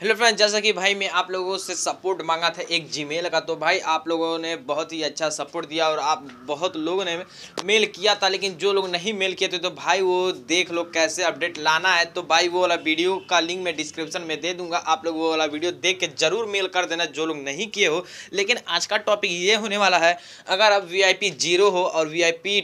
hello friends जैसा कि भाई मैं आप लोगों से सपोर्ट मांगा था एक जीमेल का तो भाई आप लोगों ने बहुत ही अच्छा सपोर्ट दिया और आप बहुत लोगों ने मेल किया था लेकिन जो लोग नहीं मेल किए थे तो भाई वो देख लो कैसे अपडेट लाना है तो भाई वो वाला वीडियो का लिंक मैं डिस्क्रिप्शन में दे दूंगा आप लोग वो वाला वीडियो देख के ज़रूर मेल कर देना जो लोग नहीं किए हो लेकिन आज का टॉपिक ये होने वाला है अगर आप वी आई जीरो हो और वी आई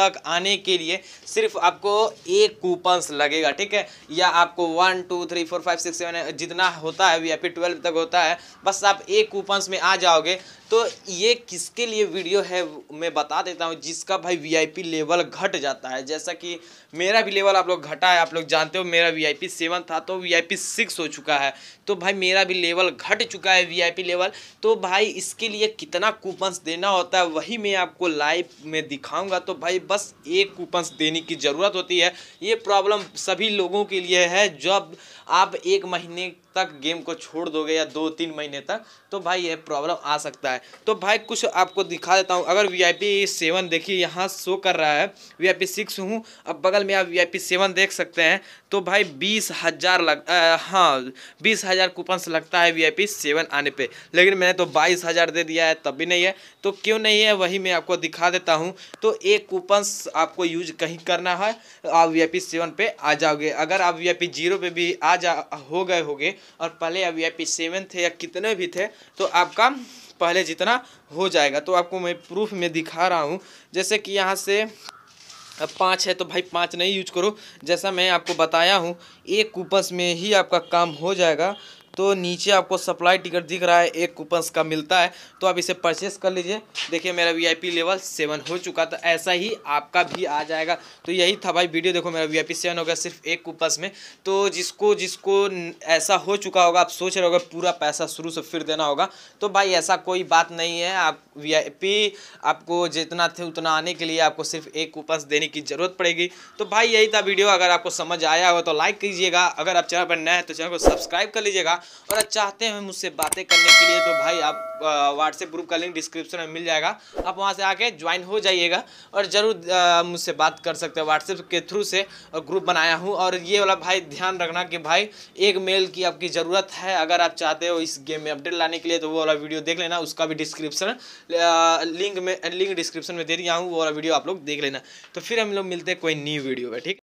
तक आने के लिए सिर्फ आपको एक कूपन्स लगेगा ठीक है या आपको one two three four five six six seven जितना होता है वी ट्वेल्व तक होता है बस आप एक कूपन्स में आ जाओगे तो ये किसके लिए वीडियो है मैं बता देता हूँ जिसका भाई वीआईपी लेवल घट जाता है जैसा कि मेरा भी लेवल आप लोग घटा है आप लोग जानते हो मेरा वीआईपी सेवन था तो वीआईपी सिक्स हो चुका है तो भाई मेरा भी लेवल घट चुका है वीआईपी लेवल तो भाई इसके लिए कितना कूपन्स देना होता है वही मैं आपको लाइव में दिखाऊंगा तो भाई बस एक कूपन्स देने की ज़रूरत होती है ये प्रॉब्लम सभी लोगों के लिए है जब आप एक एक महीने तक गेम को छोड़ दोगे या दो तीन महीने तक तो भाई ये प्रॉब्लम आ सकता है तो भाई कुछ आपको दिखा देता हूँ अगर वी आई पी सेवन देखिए यहाँ शो कर रहा है वी आई पी सिक्स हूँ अब बगल में आप वी आई पी सेवन देख सकते हैं तो भाई बीस हज़ार लग आ, हाँ बीस हज़ार कूपन्स लगता है वी आई पी सेवन आने पर लेकिन मैंने तो बाईस हज़ार दे दिया है तब भी नहीं है तो क्यों नहीं है वही मैं आपको दिखा देता हूँ तो एक कूपन्स आपको यूज कहीं करना है आप वी आई पी सेवन पर आ जाओगे अगर आप वी आई पी जीरो पर भी आ जा हो हो गए होंगे और पहले आप वी सेवन थे या कितने भी थे तो आपका पहले जितना हो जाएगा तो आपको मैं प्रूफ में दिखा रहा हूँ जैसे कि यहाँ से अब पाँच है तो भाई पाँच नहीं यूज करो जैसा मैं आपको बताया हूँ एक कूपस में ही आपका काम हो जाएगा तो नीचे आपको सप्लाई टिकट दिख रहा है एक कूपन्स का मिलता है तो आप इसे परचेस कर लीजिए देखिए मेरा वीआईपी लेवल सेवन हो चुका था तो ऐसा ही आपका भी आ जाएगा तो यही था भाई वीडियो देखो मेरा वीआईपी सेवन हो गया सिर्फ एक कूपन्स में तो जिसको जिसको ऐसा हो चुका होगा आप सोच रहे होगा पूरा पैसा शुरू से फिर देना होगा तो भाई ऐसा कोई बात नहीं है आप वी आपको जितना थे उतना आने के लिए आपको सिर्फ एक कूपन्स देने की ज़रूरत पड़ेगी तो भाई यही था वीडियो अगर आपको समझ आया हो तो लाइक कीजिएगा अगर आप चैनल पर नए हैं तो चैनल को सब्सक्राइब कर लीजिएगा और चाहते हैं मुझसे बातें करने के लिए तो भाई आप व्हाट्सएप ग्रुप का लिंक डिस्क्रिप्शन में मिल जाएगा आप वहाँ से आके ज्वाइन हो जाइएगा और ज़रूर मुझसे बात कर सकते हैं व्हाट्सएप के थ्रू से और ग्रुप बनाया हूँ और ये वाला भाई ध्यान रखना कि भाई एक मेल की आपकी ज़रूरत है अगर आप चाहते हो इस गेम में अपडेट लाने के लिए तो वो वाला वीडियो देख लेना उसका भी डिस्क्रिप्शन लिंक में लिंक डिस्क्रिप्शन में दे दिया हूँ वो वाला वीडियो आप लोग देख लेना तो फिर हम लोग मिलते हैं कोई न्यू वीडियो में ठीक